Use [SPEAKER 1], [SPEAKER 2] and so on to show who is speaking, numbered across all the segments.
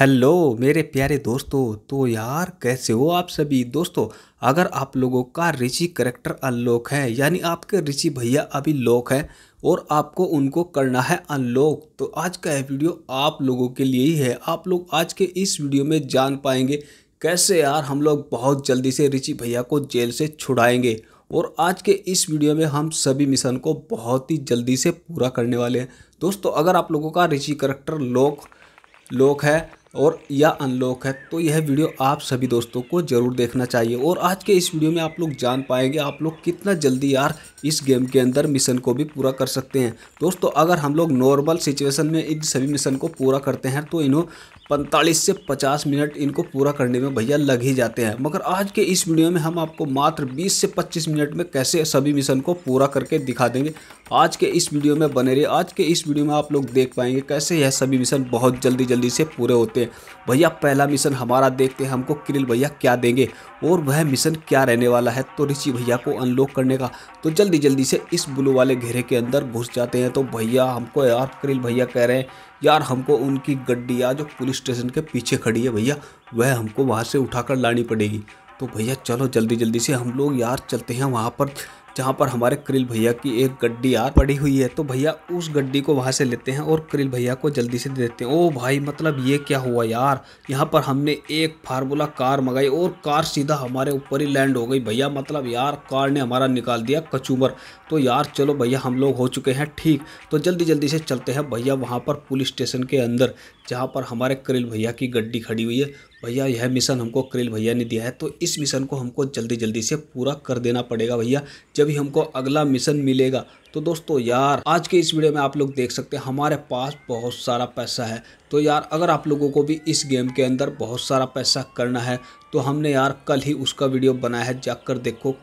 [SPEAKER 1] hello मेरे प्यारे दोस्तों तो यार कैसे हो आप सभी दोस्तों अगर आप लोगों का ऋषि करेक्टर अनलॉक है यानी आपके ऋषि भैया अभी लॉक है और आपको उनको करना है अनलॉक तो आज का यह वीडियो आप लोगों के लिए ही है आप लोग आज के इस वीडियो में जान पाएंगे कैसे यार हम लोग बहुत जल्दी से ऋषि भैया को जेल से छुड़ाएंगे और आज के इस वीडियो में हम सभी मिशन को बहुत ही जल्दी से पूरा करने वाले हैं दोस्तों अगर आप लोगों का ऋषि करेक्टर लॉक लॉक है और यह अनलॉक है तो यह वीडियो आप सभी दोस्तों को ज़रूर देखना चाहिए और आज के इस वीडियो में आप लोग जान पाएंगे आप लोग कितना जल्दी यार इस गेम के अंदर मिशन को भी पूरा कर सकते हैं दोस्तों अगर हम लोग नॉर्मल सिचुएशन में इन सभी मिशन को पूरा करते हैं तो इन्हों पैंतालीस से पचास मिनट इनको पूरा करने में भैया लग ही जाते हैं मगर आज के इस वीडियो में हम आपको मात्र बीस से पच्चीस मिनट में कैसे सभी मिशन को पूरा करके दिखा देंगे आज के इस वीडियो में बने रहिए आज के इस वीडियो में आप लोग देख पाएंगे कैसे यह सभी मिशन बहुत जल्दी जल्दी से पूरे होते हैं भैया पहला मिशन हमारा देखते हैं हमको किरिल भैया क्या देंगे और वह मिशन क्या रहने वाला है तो ऋषि भैया को अनलॉक करने का तो जल्द जल्दी जल्दी से इस ब्लू वाले घेरे के अंदर घुस जाते हैं तो भैया हमको यार करील भैया कह रहे हैं यार हमको उनकी गड्डिया जो पुलिस स्टेशन के पीछे खड़ी है भैया वह हमको वहाँ से उठाकर लानी पड़ेगी तो भैया चलो जल्दी जल्दी से हम लोग यार चलते हैं वहाँ पर जहाँ पर हमारे क्रिल भैया की एक गड्डी यार पड़ी हुई है तो भैया उस गड्डी को वहाँ से लेते हैं और क्रिल भैया को जल्दी से देते हैं ओ भाई मतलब ये क्या हुआ यार यहाँ पर हमने एक फार्मूला कार मंगाई और कार सीधा हमारे ऊपर ही लैंड हो गई भैया मतलब यार कार ने हमारा निकाल दिया कचूमर तो यार चलो भैया हम लोग हो चुके हैं ठीक तो जल्दी जल्दी से चलते हैं भैया वहाँ पर पुलिस स्टेशन के अंदर जहाँ पर हमारे करिल भैया की गड्डी खड़ी हुई है भैया यह मिशन हमको करिल भैया ने दिया है तो इस मिशन को हमको जल्दी जल्दी से पूरा कर देना पड़ेगा भैया जब ही हमको अगला मिशन मिलेगा तो दोस्तों यार आज के इस वीडियो में आप लोग देख सकते हैं हमारे पास बहुत सारा पैसा है तो यार अगर आप लोगों को भी इस गेम के अंदर बहुत सारा पैसा करना है तो हमने यार कल ही उसका वीडियो बनाया है जाकर देखो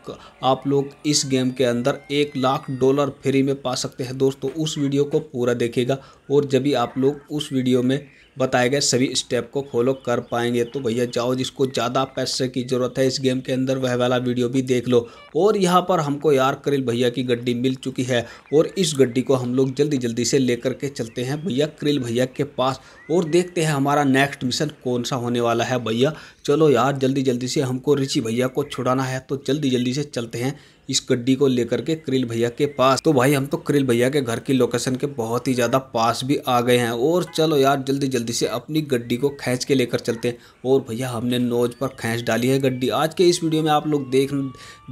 [SPEAKER 1] आप लोग इस गेम के अंदर एक लाख डॉलर फ्री में पा सकते हैं दोस्तों उस वीडियो को पूरा देखेगा और जब भी आप लोग उस वीडियो में बताए गए सभी स्टेप को फॉलो कर पाएंगे तो भैया जाओ जिसको ज़्यादा पैसे की ज़रूरत है इस गेम के अंदर वह वाला वीडियो भी देख लो और यहाँ पर हमको यार करिल भैया की गड्डी मिल चुकी है और इस गड्डी को हम लोग जल्दी जल्दी से लेकर के चलते हैं भैया करिल भैया के पास और देखते हैं हमारा नेक्स्ट मिशन कौन सा होने वाला है भैया चलो यार जल्दी जल्दी से हमको रिची भैया को छुड़ाना है तो जल्दी जल्दी से चलते हैं इस गड्डी को लेकर के क्रिल भैया के पास तो भाई हम तो क्रिल भैया के घर की लोकेशन के बहुत ही ज़्यादा पास भी आ गए हैं और चलो यार जल्दी जल्दी से अपनी गड्डी को खींच के लेकर चलते हैं और भैया हमने नोज पर खींच डाली है गड्डी आज के इस वीडियो में आप लोग देख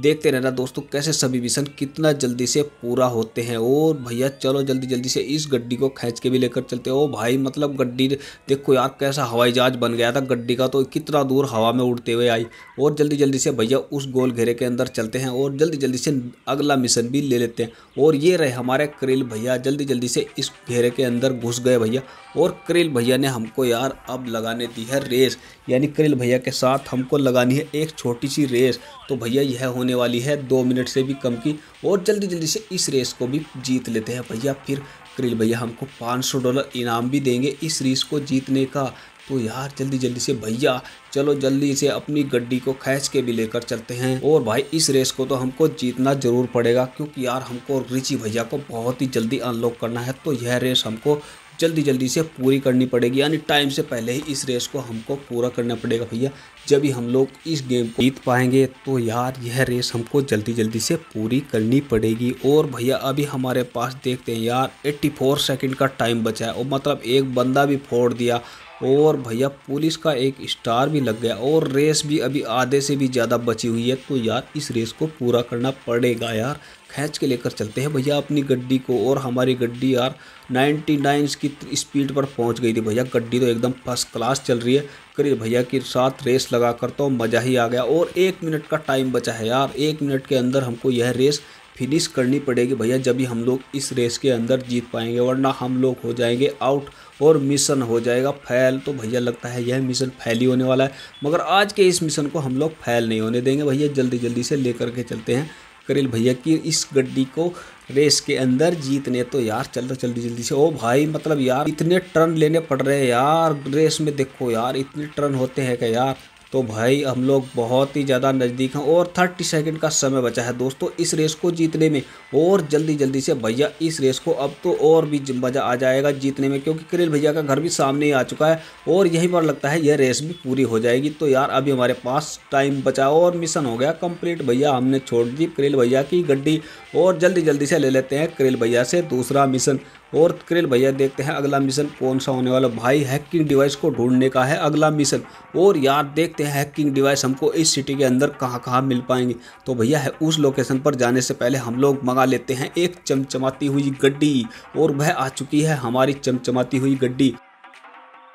[SPEAKER 1] देखते रहना दोस्तों कैसे सभी मिशन कितना जल्दी से पूरा होते हैं और भैया चलो जल्दी जल्दी से इस गड्डी को खींच के भी लेकर चलते ओ भाई मतलब गड्डी देखो यार कैसा हवाई जहाज बन गया था गड्डी का तो कितना दूर हवा में उड़ते हुए आई और जल्दी जल्दी से भैया उस गोल घेरे के अंदर चलते हैं और जल्दी जल्दी जल्दी से अगला मिशन भी ले लेते हैं और ये रहे हमारे करेल भैया जल्दी जल्दी से इस घेरे के अंदर घुस गए भैया और करेल भैया ने हमको यार अब लगाने दी है रेस यानी करेल भैया के साथ हमको लगानी है एक छोटी सी रेस तो भैया यह होने वाली है दो मिनट से भी कम की और जल्दी जल्दी से इस रेस को भी जीत लेते हैं भैया फिर करील भैया हमको 500 डॉलर इनाम भी देंगे इस रेस को जीतने का तो यार जल्दी जल्दी से भैया चलो जल्दी से अपनी गड्डी को खींच के भी लेकर चलते हैं और भाई इस रेस को तो हमको जीतना जरूर पड़ेगा क्योंकि यार हमको रिची भैया को बहुत ही जल्दी अनलॉक करना है तो यह रेस हमको जल्दी जल्दी से पूरी करनी पड़ेगी यानी टाइम से पहले ही इस रेस को हमको पूरा करना पड़ेगा भैया जब ही हम लोग इस गेम को जीत पाएंगे तो यार यह रेस हमको जल्दी जल्दी से पूरी करनी पड़ेगी और भैया अभी हमारे पास देखते हैं यार 84 सेकंड का टाइम बचा है और मतलब एक बंदा भी फोड़ दिया और भैया पुलिस का एक स्टार भी लग गया और रेस भी अभी आधे से भी ज़्यादा बची हुई है तो यार इस रेस को पूरा करना पड़ेगा यार खींच के लेकर चलते हैं भैया अपनी गड्डी को और हमारी गड्डी यार 99 की स्पीड पर पहुंच गई थी भैया गड्डी तो एकदम फर्स्ट क्लास चल रही है करिए भैया के साथ रेस लगा कर तो मज़ा ही आ गया और एक मिनट का टाइम बचा है यार एक मिनट के अंदर हमको यह रेस फिनिश करनी पड़ेगी भैया जब भी हम लोग इस रेस के अंदर जीत पाएंगे वरना हम लोग हो जाएंगे आउट और मिशन हो जाएगा फैल तो भैया लगता है यह मिशन फैल ही होने वाला है मगर आज के इस मिशन को हम लोग फैल नहीं होने देंगे भैया जल्दी जल्दी से ले करके चलते हैं करिल भैया की इस गड्डी को रेस के अंदर जीतने तो यार रहा जल्दी जल्दी से ओ भाई मतलब यार इतने टर्न लेने पड़ रहे हैं यार रेस में देखो यार इतने टर्न होते हैं क्या यार तो भाई हम लोग बहुत ही ज़्यादा नज़दीक हैं और थर्टी सेकेंड का समय बचा है दोस्तों इस रेस को जीतने में और जल्दी जल्दी से भैया इस रेस को अब तो और भी मज़ा आ जाएगा जीतने में क्योंकि करेल भैया का घर भी सामने ही आ चुका है और यहीं पर लगता है यह रेस भी पूरी हो जाएगी तो यार अभी हमारे पास टाइम बचा और मिशन हो गया कंप्लीट भैया हमने छोड़ दी करेल भैया की गड्डी और जल्दी जल्दी से ले लेते हैं करेल भैया से दूसरा मिशन और क्रेल भैया देखते हैं अगला मिशन कौन सा होने वाला भाई हैकिंग डिवाइस को ढूंढने का है अगला मिशन और यार देखते हैं हैकिंग डिवाइस हमको इस सिटी के अंदर कहाँ कहाँ मिल पाएंगे तो भैया है उस लोकेशन पर जाने से पहले हम लोग मंगा लेते हैं एक चमचमाती हुई गड्डी और वह आ चुकी है हमारी चमचमाती हुई गड्डी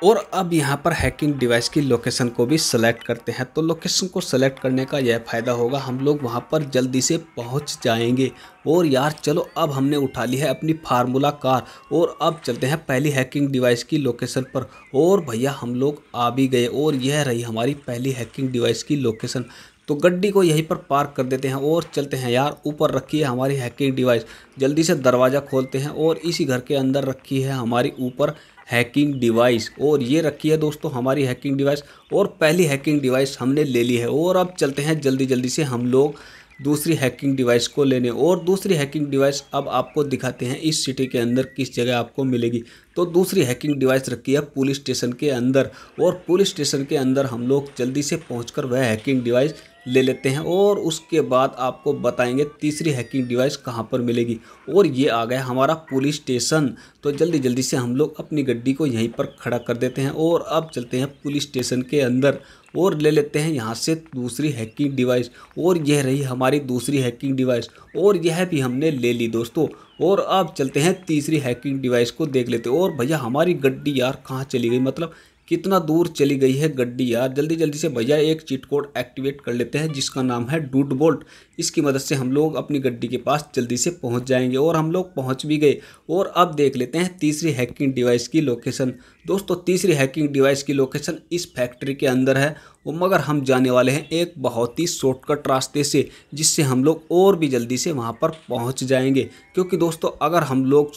[SPEAKER 1] और अब यहाँ पर हैकिंग डिवाइस की लोकेशन को भी सेलेक्ट करते हैं तो लोकेशन को सेलेक्ट करने का यह फ़ायदा होगा हम लोग वहाँ पर जल्दी से पहुँच जाएंगे और यार चलो अब हमने उठा ली है अपनी फार्मूला कार और अब चलते हैं पहली हैकिंग डिवाइस की लोकेशन पर और भैया हम लोग आ भी गए और यह रही हमारी पहली हैकिंग डिवाइस की लोकेशन तो गड्डी को यहीं पर पार्क कर देते हैं और चलते हैं यार ऊपर रखी है हमारी हैकिंग डिवाइस जल्दी से दरवाज़ा खोलते हैं और इसी घर के अंदर रखी है हमारी ऊपर हैकिंग डिवाइस और ये रखी है दोस्तों हमारी हैकिंग डिवाइस और पहली हैकिंग डिवाइस हमने ले ली है और अब चलते हैं जल्दी जल्दी से हम लोग दूसरी हैकिंग डिवाइस को लेने और दूसरी हैकिंग डिवाइस अब आपको दिखाते हैं इस सिटी के अंदर किस जगह आपको मिलेगी तो दूसरी हैकिंग डिवाइस रखी है पुलिस स्टेशन के अंदर और पुलिस स्टेशन के अंदर हम लोग जल्दी से पहुंचकर वह हैकिंग डिवाइस ले लेते हैं और उसके बाद आपको बताएंगे तीसरी हैकिंग डिवाइस कहाँ पर मिलेगी और ये आ गया हमारा पुलिस स्टेशन तो जल्दी जल्दी से हम लोग अपनी गड्डी को यहीं पर खड़ा कर देते हैं और अब चलते हैं पुलिस स्टेशन के अंदर और ले लेते हैं यहाँ से दूसरी हैकिंग डिवाइस और यह रही हमारी दूसरी हैकिंग डिवाइस और यह भी हमने ले ली दोस्तों और अब चलते हैं तीसरी हैकिंग डिवाइस को देख लेते और भैया हमारी गड्डी यार कहाँ चली गई मतलब कितना दूर चली गई है गड्डी यार जल्दी जल्दी से भैया एक चिट कोड एक्टिवेट कर लेते हैं जिसका नाम है डूड बोल्ट इसकी मदद से हम लोग अपनी गड्डी के पास जल्दी से पहुंच जाएंगे और हम लोग पहुंच भी गए और अब देख लेते हैं तीसरी हैकिंग डिवाइस की लोकेशन दोस्तों तीसरी हैकिंग डिवाइस की लोकेशन इस फैक्ट्री के अंदर है वो मगर हम जाने वाले हैं एक बहुत ही शॉर्टकट रास्ते से जिससे हम लोग और भी जल्दी से वहाँ पर पहुँच जाएंगे क्योंकि दोस्तों अगर हम लोग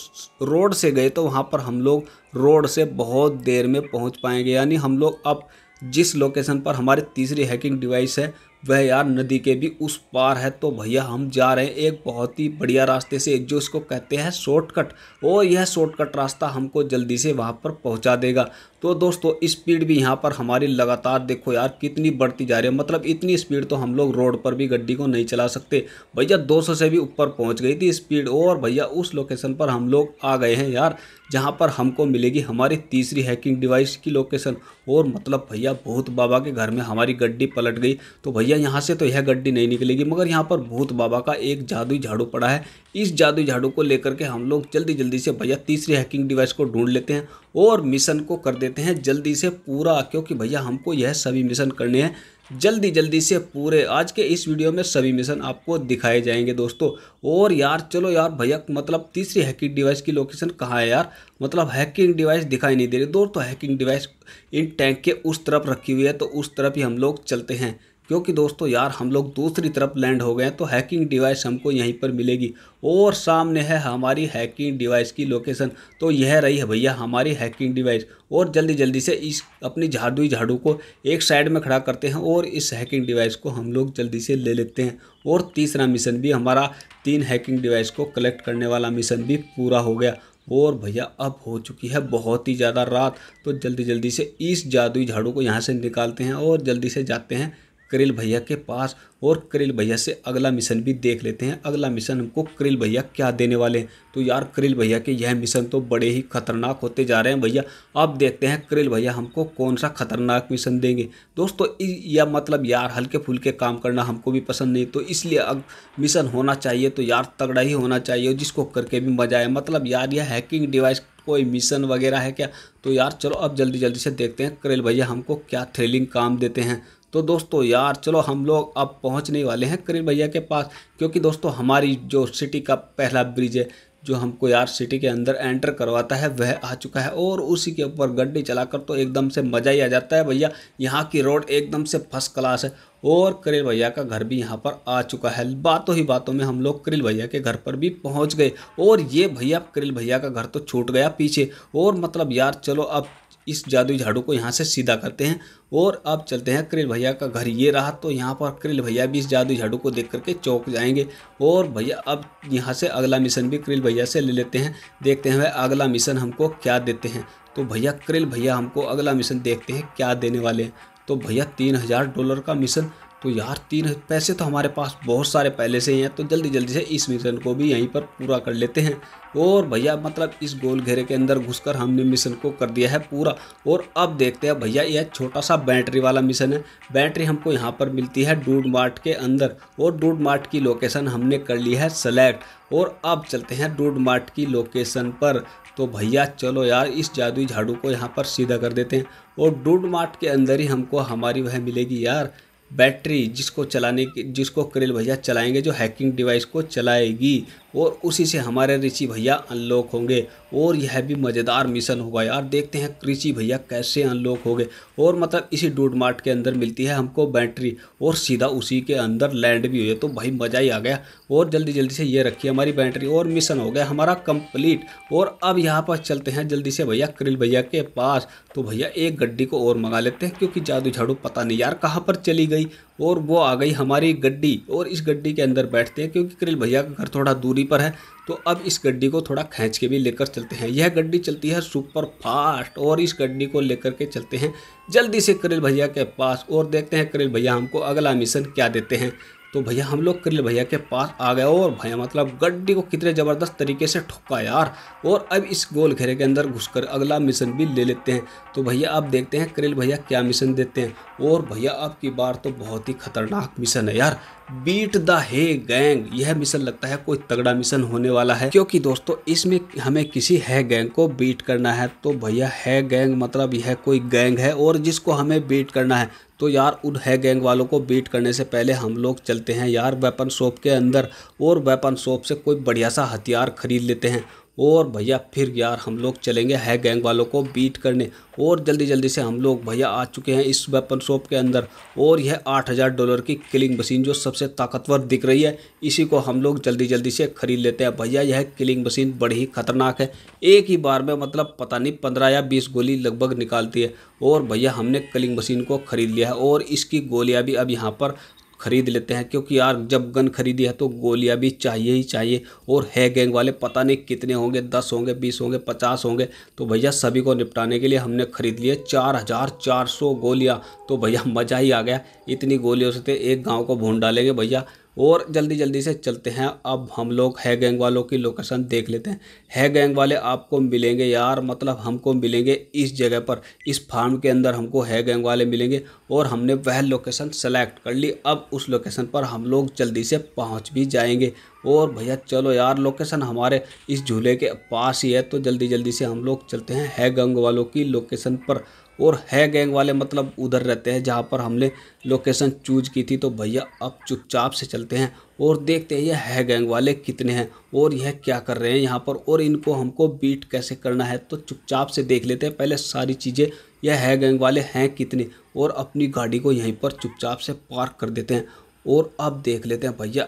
[SPEAKER 1] रोड से गए तो वहाँ पर हम लोग रोड से बहुत देर में पहुँच पाएंगे यानी हम लोग अब जिस लोकेशन पर हमारी तीसरी हैकिंग डिवाइस है वह यार नदी के भी उस पार है तो भैया हम जा रहे हैं एक बहुत ही बढ़िया रास्ते से जो इसको कहते हैं शॉर्टकट और यह शॉर्टकट रास्ता हमको जल्दी से वहाँ पर पहुँचा देगा तो दोस्तों स्पीड भी यहाँ पर हमारी लगातार देखो यार कितनी बढ़ती जा रही है मतलब इतनी स्पीड तो हम लोग रोड पर भी गड्डी को नहीं चला सकते भैया दो से भी ऊपर पहुँच गई थी स्पीड और भैया उस लोकेशन पर हम लोग आ गए हैं यार जहाँ पर हमको मिलेगी हमारी तीसरी हैकिंग डिवाइस की लोकेशन और मतलब भैया बहुत बाबा के घर में हमारी गड्डी पलट गई तो भैया या यहाँ से तो यह गड्डी नहीं निकलेगी मगर यहाँ पर भूत बाबा का एक जादुई झाड़ू पड़ा है इस जादुई झाड़ू को लेकर के हम लोग जल्दी जल्दी से भैया तीसरी हैकिंग डिवाइस को ढूंढ लेते हैं और मिशन को कर देते हैं जल्दी से पूरा क्योंकि भैया हमको यह सभी मिशन करने हैं जल्दी जल्दी से पूरे आज के इस वीडियो में सभी मिशन आपको दिखाए जाएंगे दोस्तों और यार चलो यार भैया मतलब तीसरी हैकिंग डिवाइस की लोकेशन कहाँ है यार मतलब हैकिंग डिवाइस दिखाई नहीं दे रही दोस्तों हैकिंग डिवाइस इन टैंक के उस तरफ रखी हुई है तो उस तरफ ही हम लोग चलते हैं क्योंकि दोस्तों यार हम लोग दूसरी तरफ लैंड हो गए तो हैकिंग डिवाइस हमको यहीं पर मिलेगी और सामने है हमारी हैकिंग डिवाइस की लोकेशन तो यह रही है भैया हमारी हैकिंग डिवाइस और जल्दी जल्दी से इस अपनी जादुई झाड़ू को एक साइड में खड़ा करते हैं और इस हैकिंग डिवाइस को हम लोग जल्दी से ले लेते हैं और तीसरा मिशन भी हमारा तीन हैकिंग डिवाइस को कलेक्ट करने वाला मिशन भी पूरा हो गया और भैया अब हो चुकी है बहुत ही ज़्यादा रात तो जल्दी जल्दी से इस जादुई झाड़ू को यहाँ से निकालते हैं और जल्दी से जाते हैं करिल भैया के पास और करिल भैया से अगला मिशन भी देख लेते हैं अगला मिशन हमको करिल भैया क्या देने वाले हैं तो यार करिल भैया के यह मिशन तो बड़े ही खतरनाक होते जा रहे हैं भैया अब देखते हैं करिल भैया हमको कौन सा खतरनाक मिशन देंगे दोस्तों या मतलब यार हल्के फुलके काम करना हमको भी पसंद नहीं तो इसलिए अब मिशन होना चाहिए तो यार तगड़ा ही होना चाहिए जिसको करके भी मजा आए मतलब यार यह हैकिंग डिवाइस कोई मिशन वगैरह है क्या तो यार चलो अब जल्दी जल्दी से देखते हैं करेल भैया हमको क्या थ्रिलिंग काम देते हैं तो दोस्तों यार चलो हम लोग अब पहुंचने वाले हैं करीब भैया के पास क्योंकि दोस्तों हमारी जो सिटी का पहला ब्रिज है जो हमको यार सिटी के अंदर एंटर करवाता है वह आ चुका है और उसी के ऊपर गड्डी चलाकर तो एकदम से मज़ा ही आ जाता है भैया यहाँ की रोड एकदम से फर्स्ट क्लास है और करिल भैया का घर भी यहाँ पर आ चुका है बातों ही बातों में हम लोग करिल भैया के घर पर भी पहुँच गए और ये भैया करिल भैया का घर तो छूट गया पीछे और मतलब यार चलो अब इस जादुई झाड़ू को यहाँ से सीधा करते हैं और अब चलते हैं क्रिल भैया का घर ये रहा तो यहाँ पर क्रिल भैया भी इस जादुई झाड़ू को देख करके चौक जाएंगे और भैया अब यहाँ से अगला मिशन भी क्रिल भैया से ले लेते हैं देखते हैं वह अगला मिशन हमको क्या देते हैं तो भैया क्रिल भैया हमको अगला मिशन देखते हैं क्या देने वाले हैं तो भैया तीन हज़ार डॉलर का मिशन तो यार तीन पैसे तो हमारे पास बहुत सारे पहले से ही हैं तो जल्दी जल्दी से इस मिशन को भी यहीं पर पूरा कर लेते हैं और भैया मतलब इस गोल घेरे के अंदर घुसकर हमने मिशन को कर दिया है पूरा और अब देखते हैं भैया यह छोटा सा बैटरी वाला मिशन है बैटरी हमको यहाँ पर मिलती है डूड मार्ट के अंदर और डूड मार्ट की लोकेशन हमने कर ली है सेलेक्ट और अब चलते हैं डूड मार्ट की लोकेशन पर तो भैया चलो यार इस जादुई झाड़ू को यहाँ पर सीधा कर देते हैं और डूड मार्ट के अंदर ही हमको हमारी वह मिलेगी यार बैटरी जिसको चलाने की जिसको करेल भैया चलाएंगे जो हैकिंग डिवाइस को चलाएगी और उसी से हमारे ऋषि भैया अनलॉक होंगे और यह भी मज़ेदार मिशन होगा यार देखते हैं ऋषि भैया कैसे अनलॉक हो गए और मतलब इसी डूड मार्ट के अंदर मिलती है हमको बैटरी और सीधा उसी के अंदर लैंड भी हुई तो भाई मज़ा ही आ गया और जल्दी जल्दी से ये रखिए हमारी बैटरी और मिशन हो गया हमारा कंप्लीट और अब यहाँ पर चलते हैं जल्दी से भैया क्रिल भैया के पास तो भैया एक गड्डी को और मंगा लेते हैं क्योंकि जादू झाड़ू पता नहीं यार कहाँ पर चली गई और वो आ गई हमारी गड्डी और इस गड्डी के अंदर बैठते हैं क्योंकि करिल भैया का घर थोड़ा दूरी पर है तो अब इस गड्डी को थोड़ा खींच के भी लेकर चलते हैं यह गड्डी चलती है सुपर फास्ट और इस गड्डी को लेकर के चलते हैं जल्दी से करिल भैया के पास और देखते हैं करिल भैया हमको अगला मिशन क्या देते हैं तो भैया हम लोग करिल भैया के पास आ गए और भैया मतलब गड्डी को कितने ज़बरदस्त तरीके से ठोका यार और अब इस गोल घेरे के अंदर घुसकर अगला मिशन भी ले लेते हैं तो भैया आप देखते हैं करिल भैया क्या मिशन देते हैं और भैया आपकी बार तो बहुत ही खतरनाक मिशन है यार बीट द हे गैंग यह मिशन लगता है कोई तगड़ा मिशन होने वाला है क्योंकि दोस्तों इसमें हमें किसी है गैंग को बीट करना है तो भैया है गैंग मतलब यह कोई गैंग है और जिसको हमें बीट करना है तो यार उन है गैंग वालों को बीट करने से पहले हम लोग चलते हैं यार वेपन शॉप के अंदर और वेपन शॉप से कोई बढ़िया सा हथियार खरीद लेते हैं और भैया फिर यार हम लोग चलेंगे है गैंग वालों को बीट करने और जल्दी जल्दी से हम लोग भैया आ चुके हैं इस वेपन शॉप के अंदर और यह आठ हज़ार डॉलर की किलिंग मशीन जो सबसे ताकतवर दिख रही है इसी को हम लोग जल्दी जल्दी से ख़रीद लेते हैं भैया यह किलिंग मशीन बड़ी ही ख़तरनाक है एक ही बार में मतलब पता नहीं पंद्रह या बीस गोली लगभग निकालती है और भैया हमने किलिंग मशीन को ख़रीद लिया है और इसकी गोलियाँ भी अब यहाँ पर ख़रीद लेते हैं क्योंकि यार जब गन खरीदी है तो गोलियां भी चाहिए ही चाहिए और है गैंग वाले पता नहीं कितने होंगे दस होंगे बीस होंगे पचास होंगे तो भैया सभी को निपटाने के लिए हमने ख़रीद लिए चार हज़ार चार सौ गोलियाँ तो भैया मज़ा ही आ गया इतनी गोलियों से तो एक गाँव को भून डालेंगे भैया और जल्दी जल्दी से चलते हैं अब हम लोग है गैंग वालों की लोकेशन देख लेते हैं है गैंग वाले आपको मिलेंगे यार मतलब हमको मिलेंगे इस जगह पर इस फार्म के अंदर हमको है गैंग वाले मिलेंगे और हमने वह लोकेशन सेलेक्ट कर ली अब उस लोकेशन पर हम लोग जल्दी से पहुंच भी जाएंगे और भैया चलो यार लोकेशन हमारे इस झूले के पास ही है तो जल्दी जल्दी से हम लोग चलते हैं है गैंग वालों की लोकेशन पर और है गैंग वाले मतलब उधर रहते हैं जहाँ पर हमने लोकेशन चूज की थी तो भैया अब चुपचाप से चलते हैं और देखते हैं यह है गैंग वाले कितने हैं और यह क्या कर रहे हैं यहाँ पर और इनको हमको बीट कैसे करना है तो चुपचाप से देख लेते हैं पहले सारी चीज़ें यह है गैंग वाले हैं कितने और अपनी गाड़ी को यहीं पर चुपचाप से पार्क कर देते हैं और अब देख लेते हैं भैया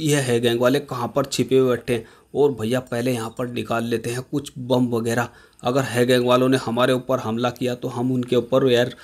[SPEAKER 1] यह है गैंग वाले कहाँ पर छिपे हुए बैठे हैं और भैया पहले यहाँ पर निकाल लेते हैं कुछ बम वगैरह अगर है गैंग वालों ने हमारे ऊपर हमला किया तो हम उनके ऊपर एयर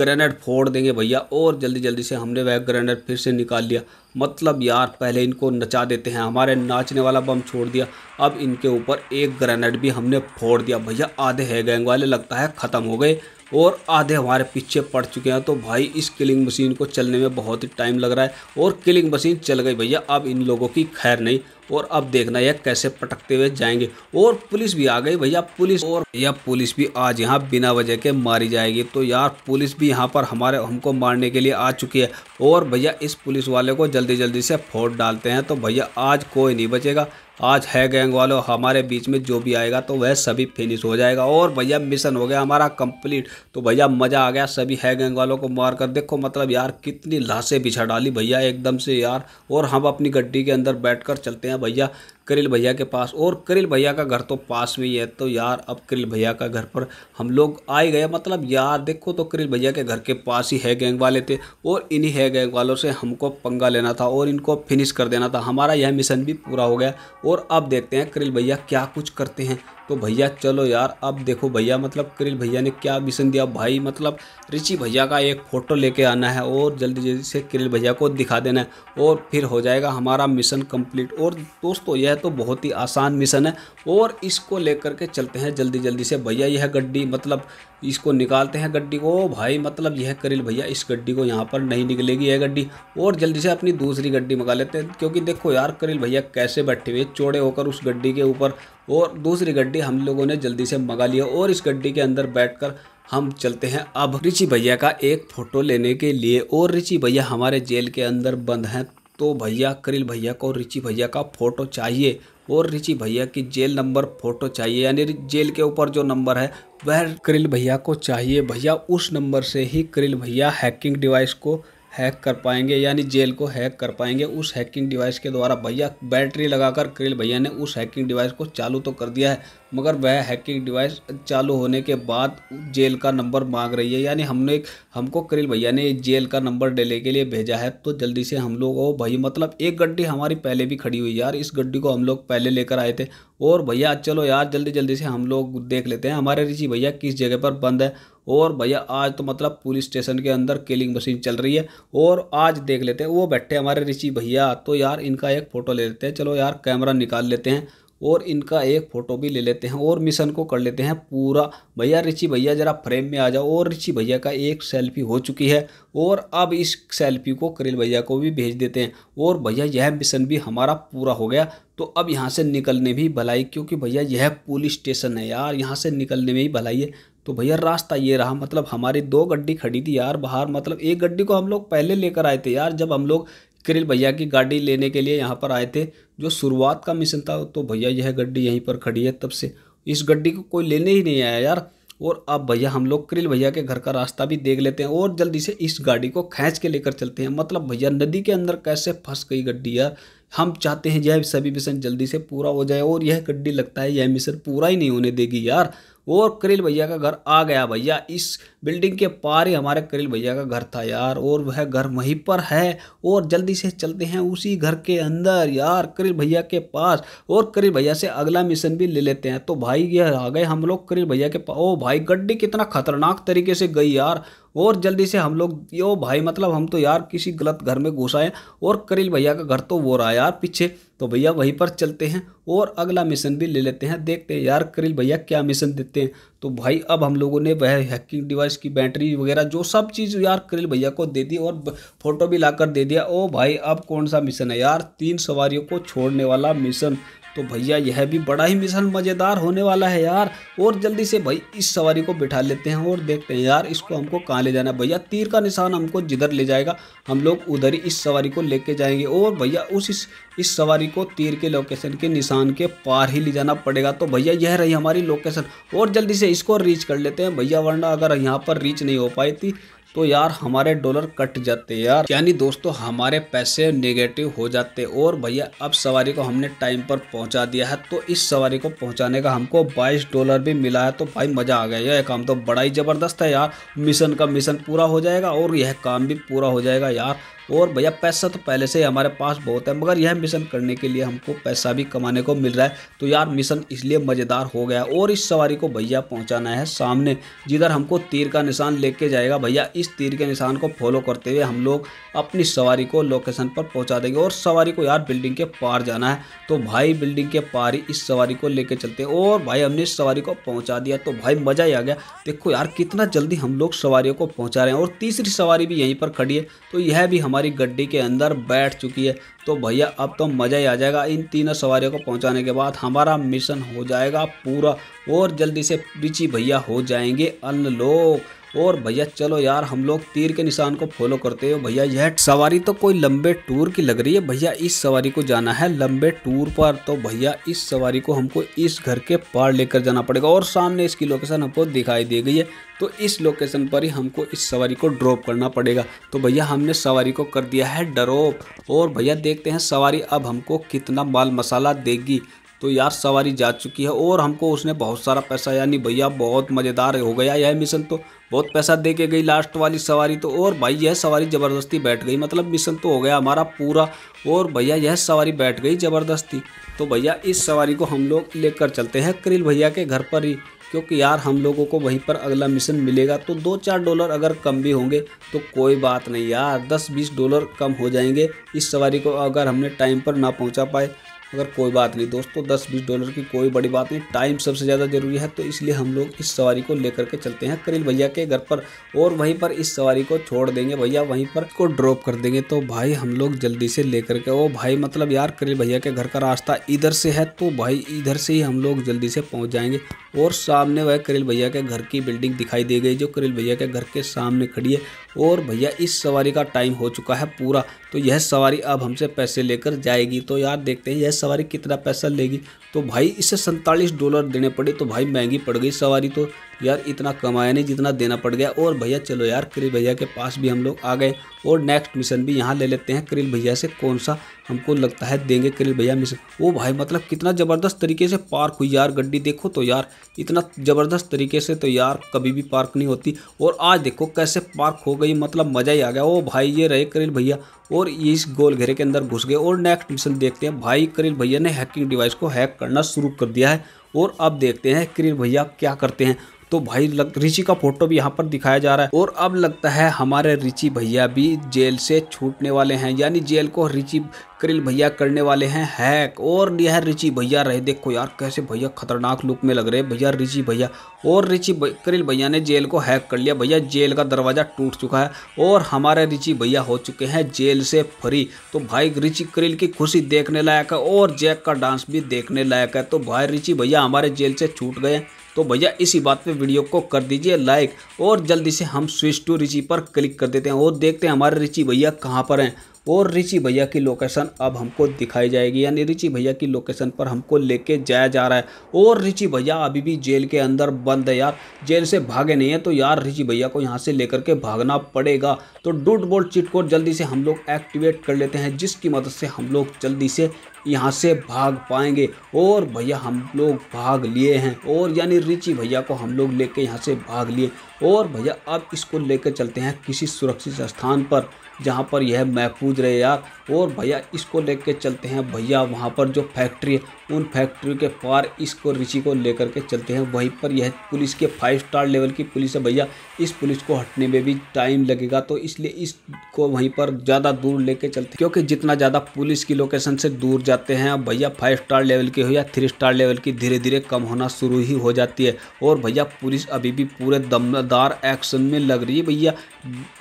[SPEAKER 1] ग्रेनेड फोड़ देंगे भैया और जल्दी जल्दी से हमने वह ग्रेनेड फिर से निकाल लिया मतलब यार पहले इनको नचा देते हैं हमारे नाचने वाला बम छोड़ दिया अब इनके ऊपर एक ग्रेनेड भी हमने फोड़ दिया भैया आधे है गैंग वाले लगता है ख़त्म हो गए और आधे हमारे पीछे पड़ चुके हैं तो भाई इस किलिंग मशीन को चलने में बहुत ही टाइम लग रहा है और किलिंग मशीन चल गई भैया अब इन लोगों की खैर नहीं और अब देखना यह कैसे पटकते हुए जाएंगे और पुलिस भी आ गई भैया पुलिस और भैया पुलिस भी आज यहाँ बिना वजह के मारी जाएगी तो यार पुलिस भी यहाँ पर हमारे हमको मारने के लिए आ चुकी है और भैया इस पुलिस वाले को जल्दी जल्दी से फोड़ डालते हैं तो भैया आज कोई नहीं बचेगा आज है गैंग वालों हमारे बीच में जो भी आएगा तो वह सभी फिनिश हो जाएगा और भैया मिशन हो गया हमारा कंप्लीट तो भैया मज़ा आ गया सभी है गैंग वालों को मार कर देखो मतलब यार कितनी लाशें बिछा डाली भैया एकदम से यार और हम अपनी गड्डी के अंदर बैठ कर चलते हैं भैया करिल भैया के पास और करिल भैया का घर तो पास में ही है तो यार अब करिल भैया का घर पर हम लोग आए गए मतलब यार देखो तो करिल भैया के घर के पास ही है गैंग वाले थे और इन्हीं है गैंग वालों से हमको पंगा लेना था और इनको फिनिश कर देना था हमारा यह मिशन भी पूरा हो गया और अब देखते हैं करिल भैया क्या कुछ करते हैं तो भैया चलो यार अब देखो भैया मतलब करिल भैया ने क्या मिशन दिया भाई मतलब ऋषि भैया का एक फ़ोटो लेके आना है और जल्दी जल्दी से करिल भैया को दिखा देना है और फिर हो जाएगा हमारा मिशन कंप्लीट और दोस्तों यह तो बहुत ही आसान मिशन है और इसको लेकर के चलते हैं जल्दी जल्दी से भैया यह गड्डी मतलब इसको निकालते हैं गड्डी को भाई मतलब यह करिल भैया इस गड्डी को यहाँ पर नहीं निकलेगी यह गड्डी और जल्दी से अपनी दूसरी गड्डी मंगा लेते हैं क्योंकि देखो यार करिल भैया कैसे बैठे हुए चौड़े होकर उस गड्डी के ऊपर और दूसरी गड्डी हम लोगों ने जल्दी से मंगा लिया और इस गड्डी के अंदर कर हम चलते हैं अब ऋषि भैया का एक फ़ोटो लेने के लिए और ऋषि भैया हमारे जेल के अंदर बंद हैं तो भैया करिल भैया को ऋषि भैया का फ़ोटो चाहिए और ऋषि भैया की जेल नंबर फ़ोटो चाहिए यानी जेल के ऊपर जो नंबर है वह करिल भैया को चाहिए भैया उस नंबर से ही करिल भैया हैकिंग डिवाइस को हैक कर पाएंगे यानी जेल को हैक कर पाएंगे उस हैकिंग डिवाइस के द्वारा भैया बैटरी लगाकर क्रिल भैया ने उस हैकिंग डिवाइस को चालू तो कर दिया है मगर वह हैकिंग डिवाइस चालू होने के बाद जेल का नंबर मांग रही है यानी हमने एक हमको क्रिल भैया ने जेल का नंबर डेले के लिए भेजा है तो जल्दी से हम लोग ओ भाई मतलब एक गड्डी हमारी पहले भी खड़ी हुई यार इस गड्डी को हम लोग पहले लेकर आए थे और भैया चलो यार जल्दी जल्दी से हम लोग देख लेते हैं हमारे ऋषि भैया किस जगह पर बंद है और भैया आज तो मतलब पुलिस स्टेशन के अंदर किलिंग मशीन चल रही है और आज देख लेते हैं वो बैठे हमारे ऋषि भैया तो यार इनका एक फ़ोटो ले लेते हैं चलो यार कैमरा निकाल लेते हैं और इनका एक फ़ोटो भी ले लेते हैं और मिशन को कर लेते हैं पूरा भैया ऋषि भैया ज़रा फ्रेम में आ जाओ और ऋषि भैया का एक सेल्फी हो चुकी है और अब इस सेल्फी को करिल भैया को भी भेज देते हैं और भैया यह मिशन भी हमारा पूरा हो गया तो अब यहाँ से निकलने भी भलाई क्योंकि भैया यह पुलिस स्टेशन है यार यहाँ से निकलने में ही भलाई है तो भैया रास्ता ये रहा मतलब हमारी दो गड्डी खड़ी थी यार बाहर मतलब एक गड्डी को हम लोग पहले लेकर आए थे यार जब हम लोग किरिल भैया की गाड़ी लेने के लिए यहाँ पर आए थे जो शुरुआत का मिशन था तो भैया यह गड्डी यहीं पर खड़ी है तब से इस गड्डी को कोई लेने ही नहीं आया यार और अब भैया हम लोग क्रिल भैया के घर का रास्ता भी देख लेते हैं और जल्दी से इस गाड़ी को खींच के लेकर चलते हैं मतलब भैया नदी के अंदर कैसे फंस गई गड्डी यार हम चाहते हैं यह सभी मिशन जल्दी से पूरा हो जाए और यह गड्डी लगता है यह मिशन पूरा ही नहीं होने देगी यार और करील भैया का घर आ गया भैया इस बिल्डिंग के पार ही हमारे करील भैया का घर था यार और वह घर वहीं पर है और जल्दी से चलते हैं उसी घर के अंदर यार करील भैया के पास और करील भैया से अगला मिशन भी ले लेते हैं तो भाई ये आ गए हम लोग करील भैया के पास ओ भाई गड्डी कितना खतरनाक तरीके से गई यार और जल्दी से हम लोग यो भाई मतलब हम तो यार किसी गलत घर में घुस आए और करील भैया का घर तो वो रहा यार पीछे तो भैया वहीं पर चलते हैं और अगला मिशन भी ले लेते हैं देखते हैं यार करील भैया क्या मिशन देते हैं तो भाई अब हम लोगों ने वह हैकिंग डिवाइस की बैटरी वगैरह जो सब चीज़ यार करील भैया को दे दी और फ़ोटो भी ला दे दिया ओ भाई अब कौन सा मिशन है यार तीन सवारियों को छोड़ने वाला मिशन तो भैया यह भी बड़ा ही मिशन मज़ेदार होने वाला है यार और जल्दी से भाई इस सवारी को बिठा लेते हैं और देखते हैं यार इसको हमको कहाँ ले जाना है भैया तीर का निशान हमको जिधर ले जाएगा हम लोग उधर ही इस सवारी को लेके जाएंगे और भैया उस इस, इस सवारी को तीर के लोकेशन के निशान के पार ही ले जाना पड़ेगा तो भैया यह रही हमारी लोकेशन और जल्दी से इसको रीच कर लेते हैं भैया वरना अगर यहाँ पर रीच नहीं हो पाई थी तो यार हमारे डॉलर कट जाते यार यानी दोस्तों हमारे पैसे नेगेटिव हो जाते और भैया अब सवारी को हमने टाइम पर पहुंचा दिया है तो इस सवारी को पहुंचाने का हमको 22 डॉलर भी मिला है तो भाई मज़ा आ गया यह काम तो बड़ा ही ज़बरदस्त है यार मिशन का मिशन पूरा हो जाएगा और यह काम भी पूरा हो जाएगा यार और भैया पैसा तो पहले से ही हमारे पास बहुत है मगर यह मिशन करने के लिए हमको पैसा भी कमाने को मिल रहा है तो यार मिशन इसलिए मज़ेदार हो गया और इस सवारी को भैया पहुंचाना है सामने जिधर हमको तीर का निशान लेके जाएगा भैया इस तीर के निशान को फॉलो करते हुए हम लोग अपनी सवारी को लोकेशन पर पहुँचा देंगे और सवारी को यार बिल्डिंग के पार जाना है तो भाई बिल्डिंग के पार ही इस सवारी को ले चलते हैं और भाई हमने इस सवारी को पहुँचा दिया तो भाई मज़ा ही आ गया देखो यार कितना जल्दी हम लोग सवारी को पहुँचा रहे हैं और तीसरी सवारी भी यहीं पर खड़ी है तो यह भी हम हमारी गड्डी के अंदर बैठ चुकी है तो भैया अब तो मज़ा ही आ जाएगा इन तीनों सवारियों को पहुंचाने के बाद हमारा मिशन हो जाएगा पूरा और जल्दी से रिची भैया हो जाएंगे लोग और भैया चलो यार हम लोग तीर के निशान को फॉलो करते हो भैया यह सवारी तो कोई लंबे टूर की लग रही है भैया इस सवारी को जाना है लंबे टूर पर तो भैया इस सवारी को हमको इस घर के पार लेकर जाना पड़ेगा और सामने इसकी लोकेशन हमको दिखाई दे गई है तो इस लोकेशन पर ही हमको इस सवारी को ड्रॉप करना पड़ेगा तो भैया हमने सवारी को कर दिया है ड्रॉप और भैया देख देखते हैं सवारी अब हमको कितना माल मसाला देगी तो यार सवारी जा चुकी है और हमको उसने बहुत सारा पैसा यानी भैया बहुत मज़ेदार हो गया यह मिशन तो बहुत पैसा दे के गई लास्ट वाली सवारी तो और भाई यह सवारी ज़बरदस्ती बैठ गई मतलब मिशन तो हो गया हमारा पूरा और भैया यह सवारी बैठ गई ज़बरदस्ती तो भैया इस सवारी को हम लोग लेकर चलते हैं करील भैया के घर पर ही क्योंकि यार हम लोगों को वहीं पर अगला मिशन मिलेगा तो दो चार डॉलर अगर कम भी होंगे तो कोई बात नहीं यार दस बीस डॉलर कम हो जाएंगे इस सवारी को अगर हमने टाइम पर ना पहुंचा पाए मगर कोई बात नहीं दोस्तों दस बीस डॉलर की कोई बड़ी बात नहीं टाइम सबसे ज़्यादा ज़रूरी है तो इसलिए हम लोग इस सवारी को लेकर के चलते हैं करील भैया के घर पर और वहीं पर इस सवारी को छोड़ देंगे भैया वहीं पर को ड्रॉप कर देंगे तो भाई हम लोग जल्दी से लेकर के वो भाई मतलब यार करील भैया के घर का रास्ता इधर से है तो भाई इधर से ही हम लोग जल्दी से पहुँच जाएंगे और सामने वह करील भैया के घर की बिल्डिंग दिखाई दे गई जो करील भैया के घर के सामने खड़ी है और भैया इस सवारी का टाइम हो चुका है पूरा तो यह सवारी अब हमसे पैसे लेकर जाएगी तो यार देखते हैं यह सवारी कितना पैसा लेगी तो भाई इसे सैंतालीस डॉलर देने पड़े तो भाई महंगी पड़ गई सवारी तो यार इतना कमाया नहीं जितना देना पड़ गया और भैया चलो यार करील भैया के पास भी हम लोग आ गए और नेक्स्ट मिशन भी यहाँ ले लेते हैं करील भैया से कौन सा हमको लगता है देंगे करीब भैया मिस वो भाई मतलब कितना ज़बरदस्त तरीके से पार्क हुई यार गड्डी देखो तो यार इतना ज़बरदस्त तरीके से तो यार कभी भी पार्क नहीं होती और आज देखो कैसे पार्क हो गई मतलब मज़ा ही आ गया ओ भाई ये रहे करील भैया और ये इस गोल घेरे के अंदर घुस गए और नेक्स्ट मिशन देखते हैं भाई करील भैया ने हैकिंग डिवाइस को हैक करना शुरू कर दिया है और अब देखते हैं करील भैया क्या करते हैं तो भाई ऋषि का फोटो भी यहाँ पर दिखाया जा रहा है और अब लगता है हमारे ऋचि भैया भी जेल से छूटने वाले हैं यानी जेल को ऋचि करिल भैया करने वाले हैं हैक और यह ऋचि भैया रहे देखो यार कैसे भैया खतरनाक लुक में लग रहे भैया ऋचि भैया और ऋचि करिल भैया ने जेल को हैक कर लिया भैया जेल का दरवाज़ा टूट चुका है और हमारे ऋचि भैया हो चुके हैं जेल से फ्री तो भाई ऋचि करिल की खुशी देखने लायक है और जैक का डांस भी देखने लायक है तो भाई ऋचि भैया हमारे जेल से छूट गए तो भैया इसी बात पे वीडियो को कर दीजिए लाइक और जल्दी से हम स्विच टू रिचि पर क्लिक कर देते हैं और देखते हैं हमारे रिचि भैया कहाँ पर हैं और रिचि भैया की लोकेशन अब हमको दिखाई जाएगी यानी रिचि भैया की लोकेशन पर हमको लेके जाया जा रहा है और रिचि भैया अभी भी जेल के अंदर बंद है यार जेल से भागे नहीं है तो यार रिचि भैया को यहाँ से लेकर के भागना पड़ेगा तो डूट बोल्ट चिट कोड जल्दी से हम लोग एक्टिवेट कर लेते हैं जिसकी मदद से हम लोग जल्दी से यहाँ से भाग पाएंगे और भैया हम लोग भाग लिए हैं और यानी रिची भैया को हम लोग लेके यहाँ से भाग लिए और भैया अब इसको लेकर चलते हैं किसी सुरक्षित स्थान पर जहाँ पर यह महफूज रहे यार और भैया इसको कर चलते हैं भैया वहाँ पर जो फैक्ट्री है उन फैक्ट्री के पार इसको ऋषि को लेकर के चलते हैं वहीं पर यह पुलिस के फाइव स्टार लेवल की पुलिस है भैया इस पुलिस को हटने में भी टाइम लगेगा तो इसलिए इसको वहीं पर ज़्यादा दूर लेके चलते क्योंकि जितना ज़्यादा पुलिस की लोकेशन से दूर जाते हैं भैया फाइव स्टार लेवल की हो या थ्री स्टार लेवल की धीरे धीरे कम होना शुरू ही हो जाती है और भैया पुलिस अभी भी पूरे दमदार एक्शन में लग रही है भैया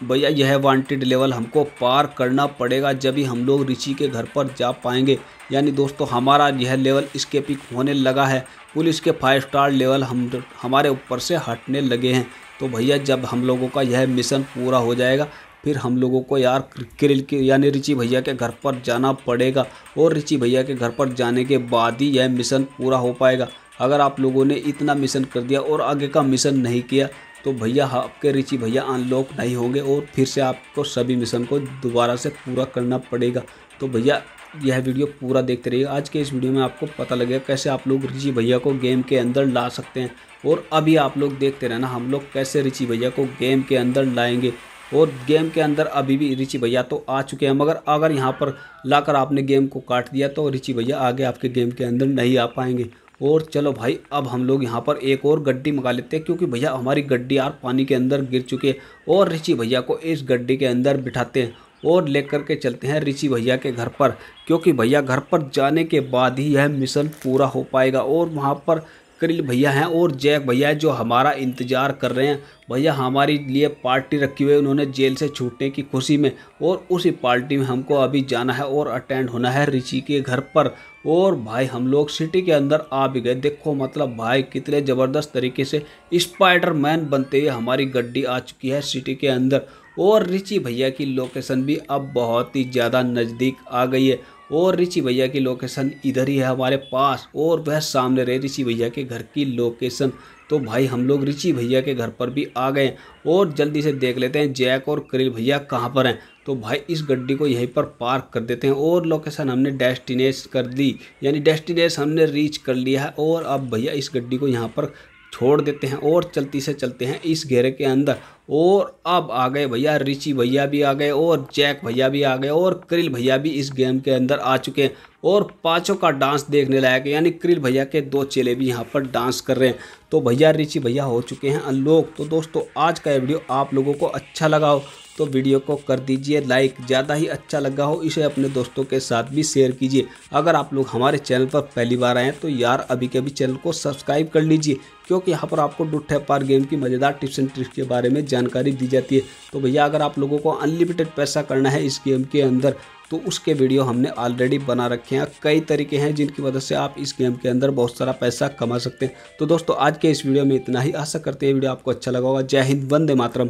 [SPEAKER 1] भैया यह वांटेड लेवल हमको पार करना पड़ेगा जब ही हम लोग ऋषि के घर पर जा पाएंगे यानी दोस्तों हमारा यह लेवल इसके पिक होने लगा है पुलिस के फाइव स्टार लेवल हम हमारे ऊपर से हटने लगे हैं तो भैया जब हम लोगों का यह मिशन पूरा हो जाएगा फिर हम लोगों को यार किरिल के यानी रिची भैया के घर पर जाना पड़ेगा और रिची भैया के घर पर जाने के बाद ही यह मिशन पूरा हो पाएगा अगर आप लोगों ने इतना मिशन कर दिया और आगे का मिशन नहीं किया तो भैया आपके रिची भैया अनलॉक नहीं होंगे और फिर से आपको सभी मिशन को दोबारा से पूरा करना पड़ेगा तो भैया यह वीडियो पूरा देखते रहिए आज के इस वीडियो में आपको पता लगेगा कैसे आप लोग रिची भैया को गेम के अंदर ला सकते हैं और अभी आप लोग देखते रहना हम लोग कैसे रिची भैया को गेम के अंदर लाएंगे और गेम के अंदर अभी भी रिची भैया तो आ चुके हैं मगर अगर यहाँ पर लाकर आपने गेम को काट दिया तो रिची भैया आगे आपके गेम के अंदर नहीं आ पाएंगे और चलो भाई अब हम लोग यहाँ पर एक और गड्डी मंगा लेते हैं क्योंकि भैया हमारी गड्डी यार पानी के अंदर गिर चुके है और ऋषि भैया को इस गड्डी के अंदर बिठाते हैं और लेकर के चलते हैं ऋषि भैया के घर पर क्योंकि भैया घर पर जाने के बाद ही यह मिशन पूरा हो पाएगा और वहाँ पर करिल भैया हैं और जैक भैया है जो हमारा इंतज़ार कर रहे हैं भैया हमारी लिए पार्टी रखी हुई है उन्होंने जेल से छूटने की खुशी में और उसी पार्टी में हमको अभी जाना है और अटेंड होना है ऋषि के घर पर और भाई हम लोग सिटी के अंदर आ भी गए देखो मतलब भाई कितने ज़बरदस्त तरीके से स्पाइडर मैन बनते हुए हमारी गड्डी आ चुकी है सिटी के अंदर और रिची भैया की लोकेशन भी अब बहुत ही ज़्यादा नज़दीक आ गई है और ऋषि भैया की लोकेशन इधर ही है हमारे पास और वह सामने रहे ऋषि भैया के घर की लोकेशन तो भाई हम लोग ऋषि भैया के घर पर भी आ गए और जल्दी से देख लेते हैं जैक और करील भैया कहाँ पर हैं तो भाई इस गड्डी को यहीं पर पार्क कर देते हैं और लोकेशन हमने डेस्टिनेस कर दी यानी डेस्टिनेस हमने रीच कर लिया है और अब भैया इस गड्डी को यहाँ पर छोड़ देते हैं और चलती से चलते हैं इस घेरे के अंदर और अब आ गए भैया रिची भैया भी आ गए और जैक भैया भी आ गए और क्रिल भैया भी इस गेम के अंदर आ चुके हैं और पाँचों का डांस देखने लायक है यानी क्रिल भैया के दो चेले भी यहाँ पर डांस कर रहे हैं तो भैया रिची भैया हो चुके हैं अनलोक तो दोस्तों आज का वीडियो आप लोगों को अच्छा लगा हो तो वीडियो को कर दीजिए लाइक ज़्यादा ही अच्छा लगा हो इसे अपने दोस्तों के साथ भी शेयर कीजिए अगर आप लोग हमारे चैनल पर पहली बार आएँ तो यार अभी के अभी चैनल को सब्सक्राइब कर लीजिए क्योंकि यहाँ पर आपको डुट्ठे पार गेम की मज़ेदार टिप्स एंड ट्रिक्स के बारे में जानकारी दी जाती है तो भैया अगर आप लोगों को अनलिमिटेड पैसा करना है इस गेम के अंदर तो उसके वीडियो हमने ऑलरेडी बना रखे हैं कई तरीके हैं जिनकी मदद से आप इस गेम के अंदर बहुत सारा पैसा कमा सकते हैं तो दोस्तों आज के इस वीडियो में इतना ही आशा करते हैं वीडियो आपको अच्छा लगा होगा जय हिंद वंदे मातरम